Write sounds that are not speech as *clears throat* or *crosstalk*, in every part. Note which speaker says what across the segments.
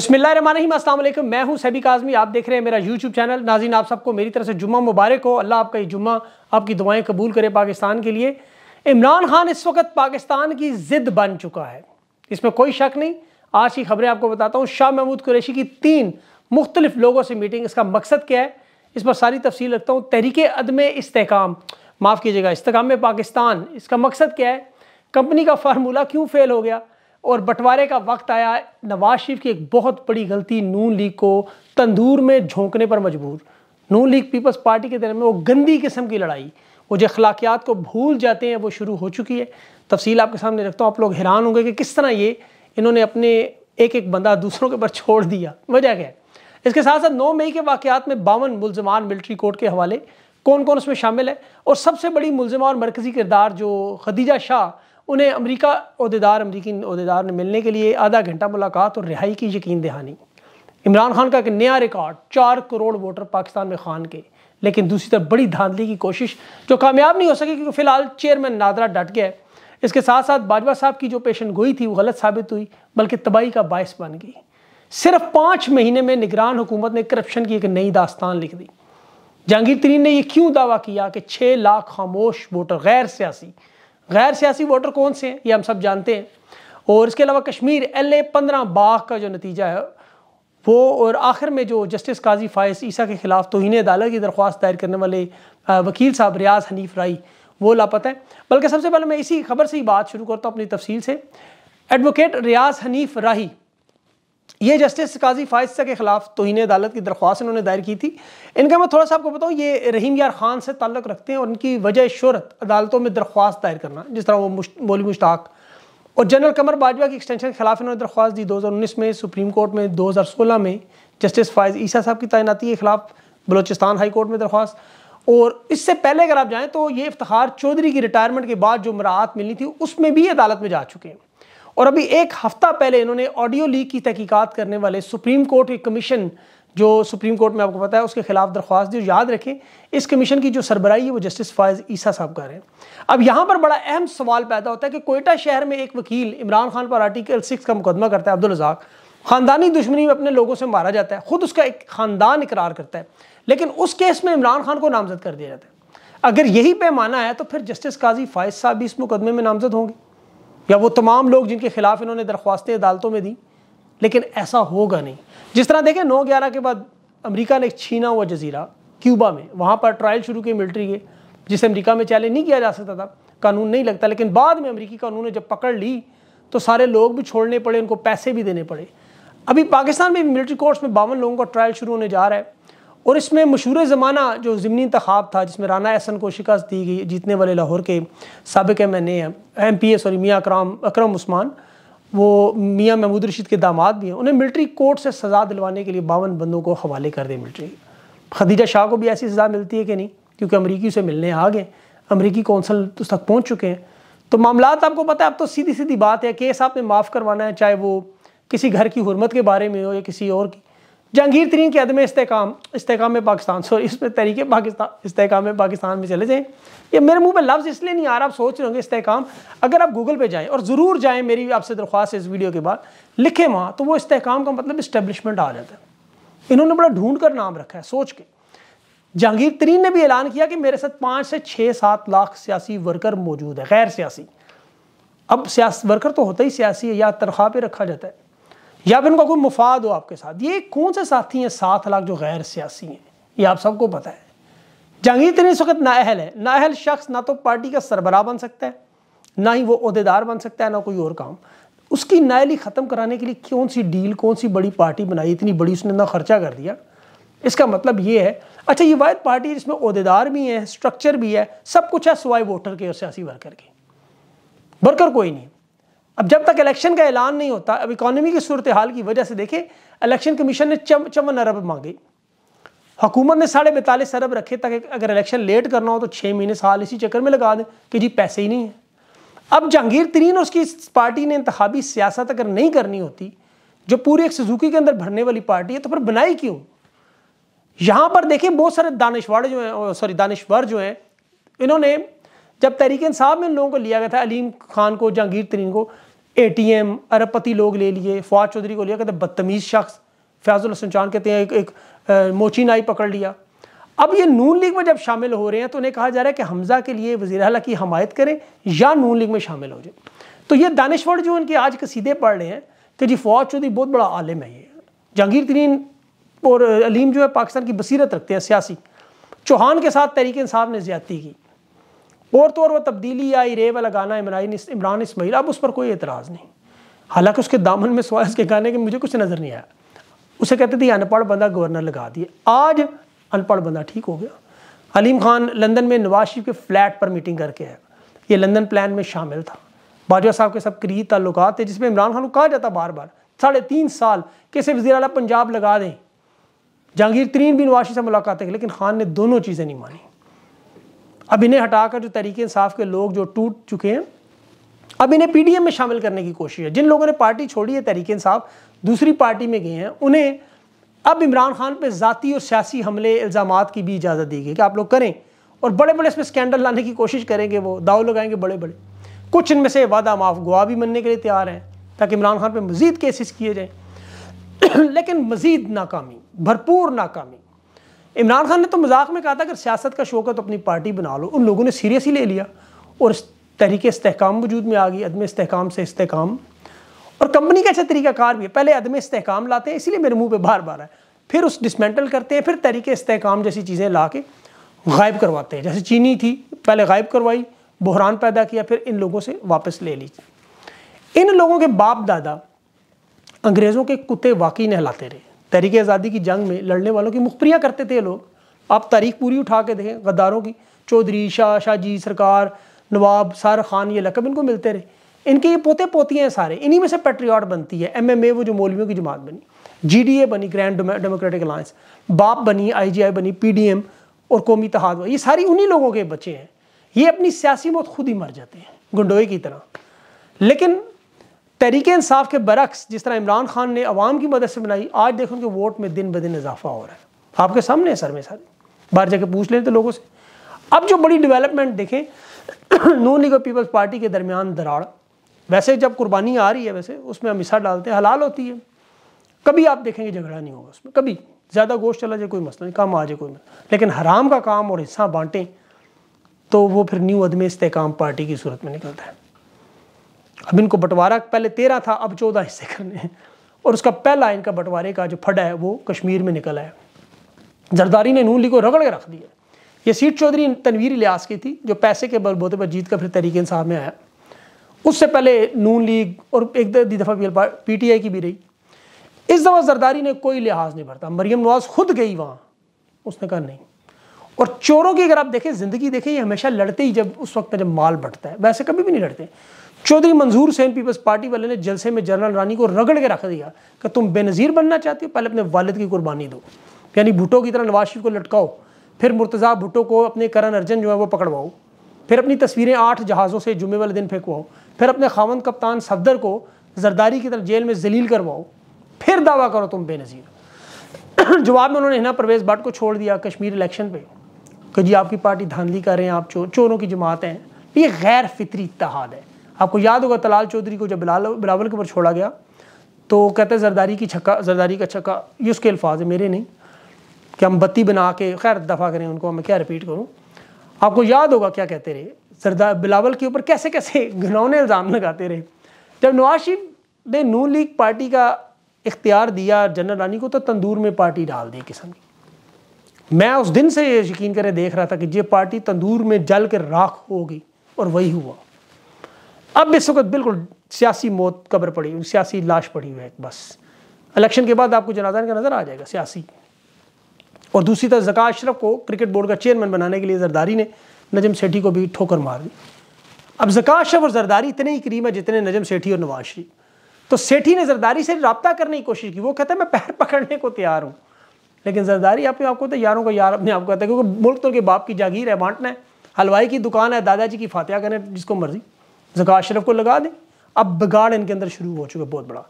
Speaker 1: बिस्मिल्लाम असलम मैं हूं सैबिक आज़मी आप देख रहे हैं मेरा यूट्यूब चैनल नाजीन आप सबको मेरी तरफ से जुम्मा मुबारक हो अल्लाह आपका ये जुम्मा आपकी दुआएं कबूल करे पाकिस्तान के लिए इमरान खान इस वक्त पाकिस्तान की ज़िद बन चुका है इसमें कोई शक नहीं आज की खबरें आपको बताता हूँ शाह महमूद कुरैशी की तीन मुख्तलिफ लोगों से मीटिंग इसका मकसद क्या है इस पर सारी तफसील रखता हूँ तहरीक अदम इसकाम माफ़ कीजिएगा इसकाम पाकिस्तान इसका मकसद क्या है कंपनी का फार्मूला क्यों फेल हो गया और बंटवारे का वक्त आया नवाज शरीफ की एक बहुत बड़ी गलती नून लीग को तंदूर में झोंकने पर मजबूर नून लीग पीपल्स पार्टी के में वो गंदी किस्म की लड़ाई वो जो अखलाकियात को भूल जाते हैं वो शुरू हो चुकी है तफसील आपके सामने रखता हूँ आप लोग हैरान होंगे कि किस तरह ये इन्होंने अपने एक एक बंदा दूसरों के ऊपर छोड़ दिया वजह क्या है इसके साथ साथ नौ मई के वाक़ात में बावन मुलजमान मिलिट्री कोर्ट के हवाले कौन कौन उसमें शामिल है और सबसे बड़ी मुलजमा और मरकज़ी किरदार जो खदीजा शाह उन्हें अमरीका अहदेदार अमरीकी अहदेदार ने मिलने के लिए आधा घंटा मुलाकात और रिहाई की यकीन दहानी इमरान खान का एक नया रिकॉर्ड चार करोड़ वोटर पाकिस्तान में खान के लेकिन दूसरी तरफ बड़ी धांधली की कोशिश जो कामयाब नहीं हो सकी क्योंकि फिलहाल चेयरमैन नादरा डट गया इसके साथ साथ बाजवा साहब की जो पेशन गोई थी वो गलत साबित हुई बल्कि तबाही का बायस बन गई सिर्फ पाँच महीने में निगरान हुकूमत ने करप्शन की एक नई दास्तान लिख दी जहांगीर तरीन ने यह क्यों दावा किया कि छः लाख खामोश वोटर गैर सियासी गैर सियासी वोटर कौन से हैं ये हम सब जानते हैं और इसके अलावा कश्मीर एल ए पंद्रह बाघ का जो नतीजा है वो और आखिर में जो जस्टिस काजी फायस ईसा के ख़िलाफ़ तोहन अदालत की दरख्वास्त दायर करने वाले वकील साहब रियाज हनीफ राई वो लापता है बल्कि सबसे पहले मैं इसी खबर से ही बात शुरू करता हूँ अपनी तफसील से एडवोकेट रियाज हनीफ राही ये जस्टिस काजी फायज के खिलाफ तोहन अदालत की दरख्वास्त इन्होंने दायर की थी इनका मैं थोड़ा सा आपको बताऊँ ये रहीम यार खान से ताल्लुक़ रखते हैं और इनकी वजह शहरत अदालतों में दरख्वास्त दायर करना जिस तरह वो मोली मुश्ताक और जनरल कमर बाजवा की एक्सटेंशन के खिलाफ इन्होंने दरख्वास्त दी 2019 में सुप्रीम कोर्ट में 2016 में जस्टिस फायज ईसा साहब की तैनाती के खिलाफ बलोचिस्तान हाई कोर्ट में दरख्वास्त और इससे पहले अगर आप जाएँ तो ये इफ्तार चौधरी की रिटायरमेंट के बाद जो मराहत मिली थी उसमें भी अदालत में जा चुके हैं और अभी एक हफ्ता पहले इन्होंने ऑडियो लीक की तहकीकत करने वाले सुप्रीम कोर्ट के कमीशन जो सुप्रीम कोर्ट में आपको पता है उसके खिलाफ दरख्वास्त दी याद रखें इस कमीशन की जो सरबराही है वो जस्टिस फायज ईसा साहब का है अब यहाँ पर बड़ा अहम सवाल पैदा होता है कि कोयटा शहर में एक वकील इमरान खान पर आर्टिकल सिक्स का मुकदमा करता है अब्दुल रजाक ख़ानदानी दुश्मनी में अपने लोगों से मारा जाता है ख़ुद उसका एक ख़ानदान इकरार करता है लेकिन उस केस में इमरान खान को नामजद कर दिया जाता है अगर यही पैमाना है तो फिर जस्टिस काजी फायज साहब भी इस मुकदमे में नामजद होंगे या वो तमाम लोग जिनके खिलाफ इन्होंने दरख्वास्तें अदालतों में दी लेकिन ऐसा होगा नहीं जिस तरह देखें नौ ग्यारह के बाद अमरीका ने छीना हुआ जजीरा क्यूबा में वहाँ पर ट्रायल शुरू किए मिल्ट्री के जिसे अमरीका में चैलेंज नहीं किया जा सकता था कानून नहीं लगता लेकिन बाद में अमरीकी कानून ने जब पकड़ ली तो सारे लोग भी छोड़ने पड़े उनको पैसे भी देने पड़े अभी पाकिस्तान में मिलिट्री कोर्ट्स में बावन लोगों का ट्रायल शुरू होने जा रहा है और इसमें मशहूर ज़माना जो ज़मनी इंतखब था जिसमें राना एहसन को शिकस्त दी गई जीतने वाले लाहौर के सबक M N M P A sorry Mian Akram अक्रम उस्मान वो मियाँ महमूद रशीद के दामाद भी हैं उन्हें मिल्ट्री कोर्ट से सज़ा दिलवाने के लिए बावन बंदों को हवाले कर दे मिल्ट्री खदीजा शाह को भी ऐसी सज़ा मिलती है कि नहीं क्योंकि अमरीकी से मिलने आ गए अमरीकी कौंसल उस तक पहुँच चुके हैं तो मामला आपको पता है अब तो सीधी सीधी बात है केस आपने माफ़ करवाना है चाहे वो किसी घर की हरमत के बारे में हो या किसी और की जहांगीर तरीन के अदम इसकाम इसकाम पाकिस्तान सॉरी इसमें तरीके पाकिस्तान इसकाम पाकिस्तान में चले जाएँ ये मेरे मुंह में लफ्ज़ इसलिए नहीं आ रहा आप सोच रहे होंगे इसकाम अगर आप गूगल पे जाएं और ज़रूर जाएं मेरी आपसे दरख्वास्त इस वीडियो के बाद लिखे वहाँ तो वो इसकाम का मतलब इस्टेबलिशमेंट आ जाता है इन्होंने बड़ा ढूंढ कर नाम रखा है सोच के जहांगीर तरीन ने भी ऐलान किया कि मेरे साथ पाँच से छः सात लाख सियासी वर्कर मौजूद है गैर सियासी अब सियासी वर्कर तो होता ही सियासी है या तनख्वाह पर रखा जाता है या फिर उनका कोई मुफाद हो आपके साथ ये कौन से साथी हैं सात लाख जो गैर सियासी हैं ये आप सबको पता है जहांगीर तरीन इस वक्त नाअहल है नाअहल शख्स ना तो पार्टी का सरबराह बन सकता है ना ही वो अहदेदार बन सकता है ना कोई और काम उसकी नायली ख़त्म कराने के लिए कौन सी डील कौन सी बड़ी पार्टी बनाई इतनी बड़ी उसने ना खर्चा कर दिया इसका मतलब ये है अच्छा ये वायद पार्टी जिसमें अहदेदार भी है स्ट्रक्चर भी है सब कुछ है सवाए वोटर के और सियासी वर्कर के वर्कर कोई नहीं अब जब तक इलेक्शन का ऐलान नहीं होता अब इकॉनमी की सूरत हाल की वजह से देखें इलेक्शन कमीशन ने चम चौवन अरब मांगे हुकूमत ने साढ़े बैतालीस अरब रखे ताकि अगर इलेक्शन लेट करना हो तो छः महीने साल इसी चक्कर में लगा दें कि जी पैसे ही नहीं है अब जहांगीर तरीन और उसकी पार्टी ने इंतबी सियासत अगर नहीं करनी होती जो पूरी एक सुजुकी के अंदर भरने वाली पार्टी है तो फिर बनाई क्यों यहाँ पर देखें बहुत सारे दानशवर जो हैं सॉरी दानश्वर जो हैं इन्होंने जब तहरीक साहब में इन लोगों को लिया गया था अलीम खान को जहांगीर तरीन को ए टी एम अरबपति लोग ले लिए फवाद चौधरी को लिया कहते बदतमीज़ शख्स फैजुल हसन चांद कहते हैं एक, एक मोची नाई पकड़ लिया अब ये नून लीग में जब शामिल हो रहे हैं तो उन्हें कहा जा रहा है कि हमजा के लिए वजी अल की हमायत करें या नून लीग में शामिल हो जाए तो ये दानश्वर जो उनके आज कसीदे पढ़ रहे हैं कि जी फवाद चौधरी बहुत बड़ा आलिम है ये जहांगीर तरीन और अलीम जो है पाकिस्तान की बसीरत रखते हैं सियासी चौहान के साथ तहरीक इंसाफ ने ज्यादती की और तो और वह तब्दीली रे इरेव लगाना इमरान इमरान इसमाइल अब उस पर कोई एतराज़ नहीं हालांकि उसके दामन में सवाल के गाने के मुझे कुछ नज़र नहीं आया उसे कहते थे अनपढ़ बंदा गवर्नर लगा दिए आज अनपढ़ बंदा ठीक हो गया अलीम खान लंदन में नवाज शरीफ के फ्लैट पर मीटिंग करके आया ये लंदन प्लान में शामिल था बाजवा साहब के सब करीब ताल्लुक थे जिसमें इमरान खान को कहा जाता बार बार साढ़े तीन साल कैसे वजी अला पंजाब लगा दें जहांगीर तरीन भी नवाशी से मुलाकात है लेकिन खान ने दोनों चीज़ें नहीं मानी अब इन्हें हटाकर जो तरीके इंसाफ के लोग जो टूट चुके हैं अब इन्हें पीडीएम में शामिल करने की कोशिश है जिन लोगों ने पार्टी छोड़ी है तरीके इंसाफ दूसरी पार्टी में गए हैं उन्हें अब इमरान खान पर ज़ाती और सियासी हमले इल्ज़ाम की भी इजाज़त दी गई कि आप लोग करें और बड़े बड़े इसमें स्कैंडल लाने की कोशिश करेंगे वो दाव लगाएंगे बड़े बड़े कुछ इनमें से वादा माफ गुआ भी बनने के लिए तैयार हैं ताकि इमरान खान पर मजीद केसेस किए जाएँ *clears throat* लेकिन मजीद नाकामी भरपूर नाकामी इमरान खान ने तो मजाक में कहा था अगर सियासत का शौक है तो अपनी पार्टी बना लो उन लोगों ने सीरियसली ले लिया और तरीके इसकाम वजूद में आ गई अदम इसकाम से इसकाम और कंपनी का अच्छा तरीकाकार भी है पहले अदम इसकाम लाते हैं इसीलिए मेरे मुंह पे बार बार है फिर उस डिसमेंटल करते हैं फिर तरीके इसकाम जैसी चीज़ें ला के गायब करवाते हैं जैसे चीनी थी पहले गायब करवाई बहरान पैदा किया फिर इन लोगों से वापस ले ली इन लोगों के बाप दादा अंग्रेज़ों के कुत्ते वाकई नहलाते रहे तहरीक आज़ादी की जंग में लड़ने वालों की मुखबरियाँ करते थे लोग आप तारीख पूरी उठा के देखें गद्दारों की चौधरी शाह शाहजी सरकार नवाब सार खान ये लकब इनको मिलते रहे इनके ये पोते पोतियाँ हैं सारे इन्हीं में से पेट्रियाट बनती है एम एम ए वो जो मौलवियों की जमात बनी जी डी ए बनी ग्रैंड डेमोक्रेटिक अलायंस बाप बनी आई जी आई बनी पी डी एम और कौमी तहाद ये सारी उन्हीं लोगों के बच्चे हैं ये अपनी सियासी मौत खुद ही मर जाते हैं गुंडोए की तरह लेकिन तहरीक इंसाफ के बरक्स जिस तरह इमरान खान ने अवाम की मदद से बनाई आज देखो उनके वोट में दिन ब दिन इजाफा हो रहा है आपके सामने है सर में सर बाहर जाके पूछ लें तो लोगों से अब जो बड़ी डेवलपमेंट देखें *clears throat* नू लीग और पीपल्स पार्टी के दरमियान दराड़ वैसे जब कुर्बानी आ रही है वैसे उसमें हम हिस्सा डालते हैं हलाल होती है कभी आप देखेंगे झगड़ा नहीं होगा उसमें कभी ज़्यादा गोश्त चला जाए कोई मसला नहीं काम आ जाए कोई मसला लेकिन हराम का काम और हिस्सा बांटें तो वो फिर न्यू अदम इसकाम पार्टी की सूरत में निकलता है अब इनको बंटवारा पहले तेरह था अब चौदह हिस्से करने हैं और उसका पहला इनका बंटवारे का जो फड़ा है वो कश्मीर में निकला है जरदारी ने नून लीग को रगड़ के रख दिया ये सीट चौधरी तनवीर लिहाज की थी जो पैसे के बलबोते पर जीत कर फिर तरीके इंसाफ में आया उससे पहले नून लीग और एक दफ़ा पी टी आई की भी रही इस दफ़ा जरदारी ने कोई लिहाज नहीं भरता मरियम नवाज खुद गई वहाँ उसने कहा नहीं और चोरों की अगर आप देखें ज़िंदगी देखें ये हमेशा लड़ते ही जब उस वक्त जब माल बटता है वैसे कभी भी नहीं लड़ते चौधरी मंजूर सेन पीपल्स पार्टी वाले ने जलसे में जनरल रानी को रगड़ के रख दिया कि तुम बेनज़ीर बनना चाहते हो पहले अपने वालद की कुर्बानी दो यानी भुटो की तरह नवाज शरीफ को लटकाओ फिर मुर्तज़ा भुटो को अपने करण अर्जन जो है वो पकड़वाओ फिर अपनी तस्वीरें आठ जहाज़ों से जुमे वाले दिन फेंकवाओ फिर अपने खावन कप्तान सफदर को जरदारी की तरफ जेल में जलील करवाओ फिर दावा करो तुम बेनज़ीर *clears throat* जवाब में उन्होंने हिना परवेज़ भट्ट को छोड़ दिया कश्मीर इलेक्शन पर कि जी आपकी पार्टी धांधली कर रहे हैं आप चो, चोरों की जमात हैं ये गैर फितरी इतिहाद है आपको याद होगा तलाल चौधरी को जब बिलाल बिलावल के ऊपर छोड़ा गया तो कहते हैं जरदारी की छक्का जरदारी का छक्का ये उसके अल्फाज है मेरे नहीं कि हम बत्ती बना के खैर दफ़ा करें उनको मैं क्या रिपीट करूँ आपको याद होगा क्या कहते रहे सरदार बिलावल के ऊपर कैसे कैसे *laughs* घिनौने इल्ज़ाम लगाते रहे जब नवाज शरीफ ने नू लीग पार्टी का इख्तियार दिया जनरल रानी को तो तंदूर में पार्टी डाल दी किसान की मैं उस दिन से यकीन करें देख रहा था कि ये पार्टी तंदूर में जल के राख हो गई और वही हुआ अब इस वक्त बिल्कुल सियासी मौत कब्र पड़ी हुई सियासी लाश पड़ी हुई है बस इलेक्शन के बाद आपको जनाजा का नज़र आ जाएगा सियासी और दूसरी तरफ जका अशरफ को क्रिकेट बोर्ड का चेयरमैन बनाने के लिए जरदारी ने नजम सेठी को भी ठोकर मार दी अब जका अशरफ और जरदारी इतने ही करीब है जितने नजम सेठी और नवाज शरीफ तो सेठी ने जरदारी से रबता करने की कोशिश की वो कहता है मैं पैर पकड़ने को तैयार हूँ लेकिन जरदारी अपने आपको तो यारों को यार अपने आप कहता है क्योंकि मुल्क तो के बाप की जागीर है बांटना है हलवाई की दुकान है दादाजी की फातह करें जिसको मर्जी जकवा शरफ को लगा दें अब बिगाड़ इनके अंदर शुरू हो चुका है बहुत बड़ा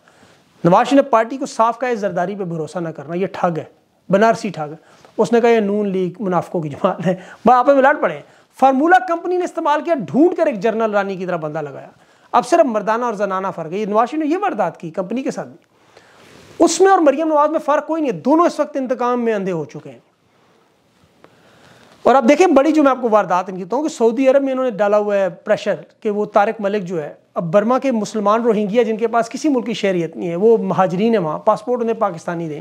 Speaker 1: नवाज शरीफ ने पार्टी को साफ कहा जरदारी पर भरोसा ना करना ये ठग है बनारसी ठग है उसने कहा यह नून लीग मुनाफों की जमात है वह आप में लड़ पड़े फार्मूला कंपनी ने इस्तेमाल किया ढूंढ कर एक जर्नल रानी की तरह बंदा लगाया अब सिर्फ मर्दाना और जनाना फ़र्क है ये नवाशी ने यह वारदात की कंपनी के साथ भी उसमें और मरियम नवाज में फ़र्क कोई नहीं है दोनों इस वक्त इंतकाम में अंधे हो चुके हैं और आप देखें बड़ी जो मैं आपको वारदात इनकी हूँ कि सऊदी अरब में इन्होंने डाला हुआ है प्रेशर कि वो तारक मलिक जो है अब बर्मा के मुसलमान रोहिंग्या जिनके पास किसी मुल्क की शहरीत नहीं है वो महाजरीन है वहाँ पासपोर्ट उन्हें पाकिस्तानी दें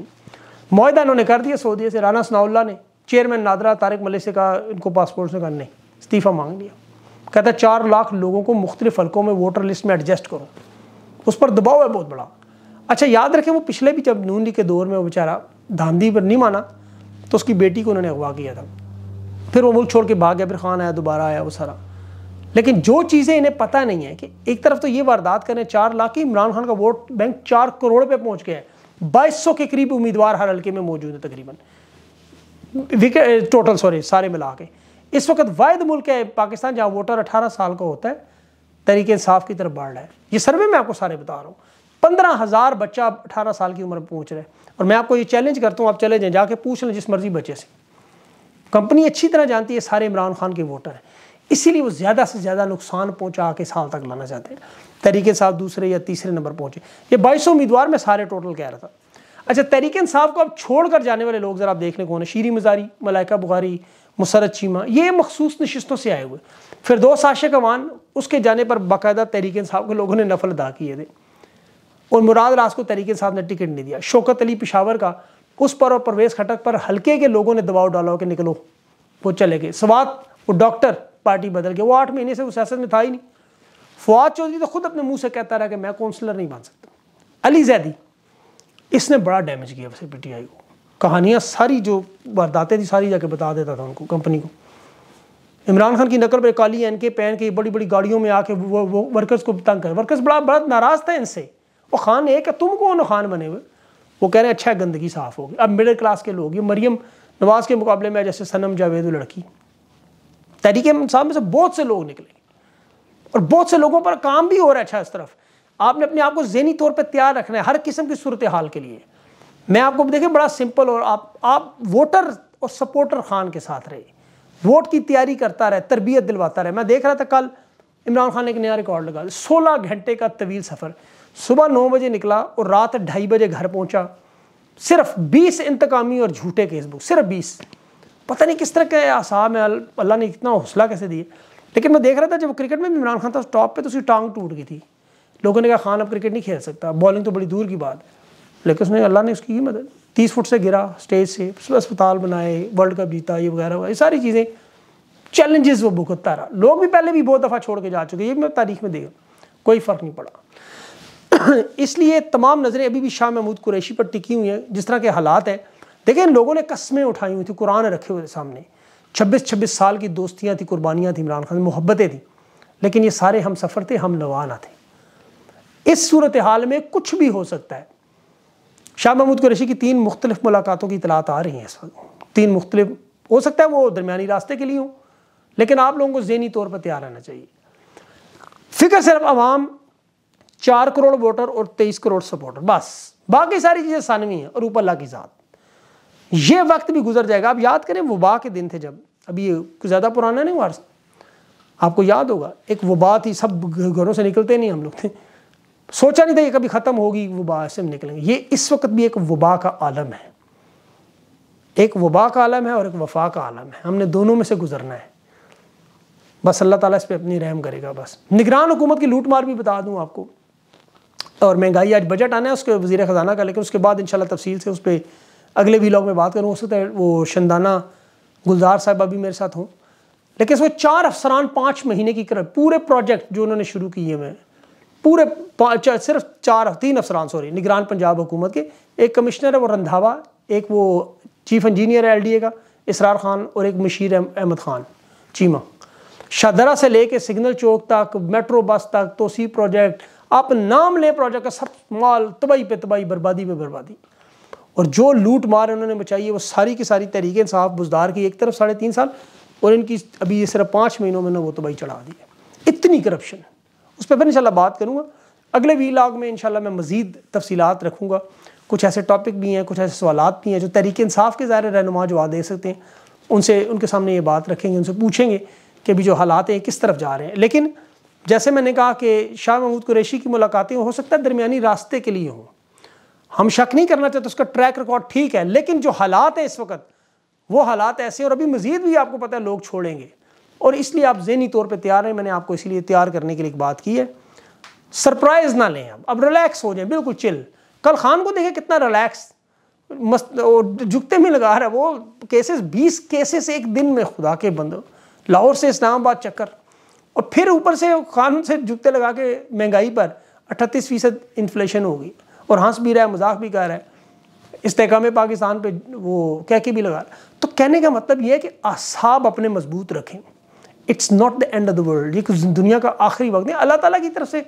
Speaker 1: माहदा इन्होंने कर दिया सऊदी से राना सनाउल्ला ने चेयरमैन नादरा तारक मलिक से कहा इनको पासपोर्ट से कहा नहीं इस्तीफ़ा मांग लिया कहता चार लाख लोगों को मुख्तलिफ हल्कों में वोटर लिस्ट में एडजस्ट करो उस पर दबाव है बहुत बड़ा अच्छा याद रखें वो पिछले भी जब नून के दौर में वो बेचारा धांधी पर नहीं माना तो उसकी बेटी को उन्होंने अगवा किया था फिर वो मुल्क छोड़ के भाग गया फिर खान आया दोबारा आया वो सारा लेकिन जो चीज़ें इन्हें पता नहीं है कि एक तरफ तो ये वारदात करें चार लाख की इमरान खान का वोट बैंक चार करोड़ पे पहुंच गया है बाईस सौ के करीब उम्मीदवार हर हल्के में मौजूद है तकरीबन टोटल सॉरी सारे मिला के इस वक्त वाद मुल्क है पाकिस्तान जहाँ वोटर अठारह साल का होता है तरीके इंसाफ की तरफ बढ़ रहा है ये सर्वे मैं आपको सारे बता रहा हूँ पंद्रह हज़ार बच्चा अब अठारह साल की उम्र में पहुँच रहा है और मैं आपको ये चैलेंज करता हूँ आप चले जाएँ जाके पूछ लें जिस मर्ज़ी बच्चे से कंपनी अच्छी तरह जानती है सारे इमरान खान के वोटर हैं इसीलिए वो ज़्यादा से ज़्यादा नुकसान पहुँचा के साल तक लाना चाहते हैं तरीके साहब दूसरे या तीसरे नंबर पहुँचे ये बाईस उम्मीदवार में सारे टोटल कह रहा था अच्छा तरीके साहब को अब छोड़ कर जाने वाले लोग ज़रा आप देखने को होने शीरी मजारी मलाइका बुखारी मुसरत चीमा ये मखसूस नशस्तों से आए हुए फिर दो साशे अवान उसके जाने पर बाकायदा तरीके साहब के लोगों ने नफल अदा किए थे और मुराद रास को तरीके साहब ने टिकट नहीं दिया शौकत अली पिशावर का उस पर और परवेज खटक पर हल्के के लोगों ने दबाव डाला कि निकलो वो चले गए सवात वो डॉक्टर पार्टी बदल गए वो आठ महीने से वो सियासत में था ही नहीं फवाद चौधरी तो खुद अपने मुंह से कहता रहा कि मैं काउंसलर नहीं बन सकता अली जैदी इसने बड़ा डैमेज किया वैसे आई को कहानियाँ सारी जो वारदातें थी सारी जाके बता देता था उनको कंपनी को इमरान खान की नकल पर काली एन के पहन के बड़ी बड़ी गाड़ियों में आके वो, वो वर्कर्स को तंग कर वर्कर्स बड़ा बड़ा नाराज़ था इनसे वो खान एक है तुम कौन खान बने हुए वो कह रहे हैं अच्छा गंदगी साफ़ होगी अब मिडिल क्लास के लोग ये मरियम नवाज़ के मुकाबले में जैसे सनम जावेद लड़की तहरीक इंसाफ में से बहुत से लोग निकले और बहुत से लोगों पर काम भी हो रहा है अच्छा इस तरफ आपने अपने आप को जहनी तौर पर तैयार रखना है हर किस्म की सूरत हाल के लिए मैं आपको देखें बड़ा सिंपल और आप आप वोटर और सपोर्टर खान के साथ रहे वोट की तैयारी करता रहे तरबियत दिलवाता रहे मैं देख रहा था कल इमरान खान ने एक नया रिकॉर्ड लगा सोलह घंटे का तवील सफ़र सुबह नौ बजे निकला और रात ढाई बजे घर पहुंचा सिर्फ बीस इंतकामी और झूठे केस बुक सिर्फ बीस पता नहीं किस तरह के आसाम है अल्लाह ने इतना हौसला कैसे दिए लेकिन मैं देख रहा था जब क्रिकेट में इमरान खान था टॉप पे तो उसकी टांग टूट गई थी लोगों ने कहा खान अब क्रिकेट नहीं खेल सकता बॉलिंग तो बड़ी दूर की बात है लेकिन उसने अल्लाह ने उसकी मदद तीस फुट से गिरा स्टेज से अस्पताल बनाए वर्ल्ड कप जीता ये वगैरह वगैरह ये सारी चीज़ें चैलेंजेस वो भुगतता रहा लोग भी पहले भी बहुत दफ़ा छोड़ के जा चुके ये मैं तारीख में देखा कोई फ़र्क नहीं पड़ा *coughs* इसलिए तमाम नज़रें अभी भी शाह महमूद कुरैशी पर टिकी हुई हैं जिस तरह के हालात हैं देखिए इन लोगों ने कस्में उठाई हुई थी कुरान रखे हुए सामने छब्बीस छब्बीस साल की दोस्तियाँ थी कुर्बानियाँ थी इमरान खान मोहब्बतें थी लेकिन ये सारे हम सफ़र थे हम नवाना थे इस सूरत हाल में कुछ भी हो सकता है शाह महमूद कुरैशी की तीन मुख्तलिफ मुलाकातों की इतलात आ रही हैं इस वक्त तीन मुख्तलिफ हो सकता है वो दरमिया रास्ते के लिए हों लेकिन आप लोगों को जहनी तौर पर तैयार रहना चाहिए फ़िक्र सिर्फ आवाम चार करोड़ वोटर और तेईस करोड़ सपोर्टर बस बाकी सारी चीजें सानवी है और ऊपर ला की जात ये वक्त भी गुजर जाएगा आप याद करें वबा के दिन थे जब अभी ये ज़्यादा पुराना नहीं हुआ आपको याद होगा एक वबा थी सब घरों से निकलते नहीं हम लोग थे सोचा नहीं था ये कभी ख़त्म होगी वबा से हम निकलेंगे ये इस वक्त भी एक वबा का आलम है एक वबा का आलम है और एक वफा का आलम है हमने दोनों में से गुजरना है बस अल्लाह ताला इस पर अपनी रहम करेगा बस निगरान हुकूमत की लूट मार भी बता दूं आपको और महंगाई आज बजट आना है उसके वजीर ख़जाना का लेकिन उसके बाद इन तफसील से उस पर अगले भी लॉग में बात करूँ हो सकता है वो शंदाना गुलजार साहब अभी मेरे साथ हों लेकिन इसमें चार अफसरान पाँच महीने की कर पूरे प्रोजेक्ट जो उन्होंने शुरू किए हुए हैं पूरे चा, सिर्फ चार तीन अफसरान सॉरी निगरान पंजाब हुकूमत के एक कमिश्नर है वो रंधावा एक वो चीफ इंजीनियर है एल का इसरार खान और एक मशीर अहमद खान चीमा शाहदरा से लेके सिग्नल चौक तक मेट्रो बस तक तोसी प्रोजेक्ट आप नाम लें प्रोजेक्ट का सब माल तबाही पे तबाही बर्बादी पे बर्बादी और जो लूट मार उन्होंने मचाई है वो सारी की सारी तरीके साफ बुजदार की एक तरफ साढ़े तीन साल और इनकी अभी ये सिर्फ पाँच महीनों में ना वो तबाही चढ़ा दी है इतनी करप्शन है उस पर फिर शाला बात करूँगा अगले वी लाग में इनशाला मैं मज़ीद तफसीत रखूँगा कुछ ऐसे टॉपिक भी हैं कुछ ऐसे सवाल भी हैं जो तरीके इंसाफ के ज़ाहिर रहनुमा आ दे सकते हैं उनसे उनके सामने ये बात रखेंगे उनसे पूछेंगे कि अभी जो हालात हैं किस तरफ जा रहे हैं लेकिन जैसे मैंने कहा कि शाह महमूद कुरैशी की मुलाकातें हो सकता है दरमियानी रास्ते के लिए हों हम शक नहीं करना चाहते उसका ट्रैक रिकॉर्ड ठीक है लेकिन जो हालात हैं इस वक्त वो हालात ऐसे और अभी मज़ीद भी आपको पता है लोग छोड़ेंगे और इसलिए आप जहनी तौर पर तैयार हैं मैंने आपको इसलिए तैयार करने के लिए एक बात की है सरप्राइज़ ना लें आप अब रिलैक्स हो जाए बिल्कुल चिल कल खान को देखें कितना रिलैक्स मस्त झुकते में लगा रहा है वो केसेस बीस केसेस एक दिन में खुदा के बंदो लाहौर से इस्लामाबाद चक्कर और फिर ऊपर से कानून से जुते लगा के महंगाई पर अट्ठतीस फीसद इन्फ्लेशन होगी और हंस भी रहा है मजाक भी कर रहा है इस्तेकाम पाकिस्तान पे वो कह के भी लगा रहा है तो कहने का मतलब ये है कि असाब अपने मजबूत रखें it's not the end of the world ये दुनिया का आखिरी वक्त है अल्लाह ताला की तरफ से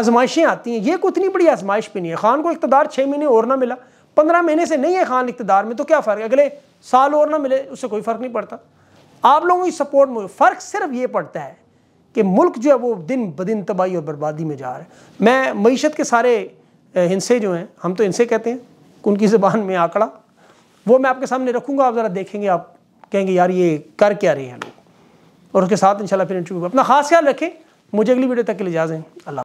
Speaker 1: आजमाइशें आती हैं ये कोई इतनी बड़ी आजमाइश भी नहीं है खान को इकतदार छः महीने और ना मिला पंद्रह महीने से नहीं है खान इकतदार में तो क्या फ़र्क है अगले साल और ना मिले उससे कोई फ़र्क नहीं पड़ता आप लोगों की सपोर्ट में फ़र्क सिर्फ ये पड़ता है कि मुल्क जो है वो दिन ब दिन तबाही और बर्बादी में जा रहा है मैं मीशत के सारे हिंसे जो हैं हम तो इनसे कहते हैं उनकी ज़बान में आंकड़ा वो मैं आपके सामने रखूँगा आप ज़रा देखेंगे आप कहेंगे यार ये कर क्या रहे हैं लोग और उसके साथ इन फिर इंटरव्यू अपना खास ख्याल रखें मुझे अगली वीडियो तक के लिए जाए अल्लाह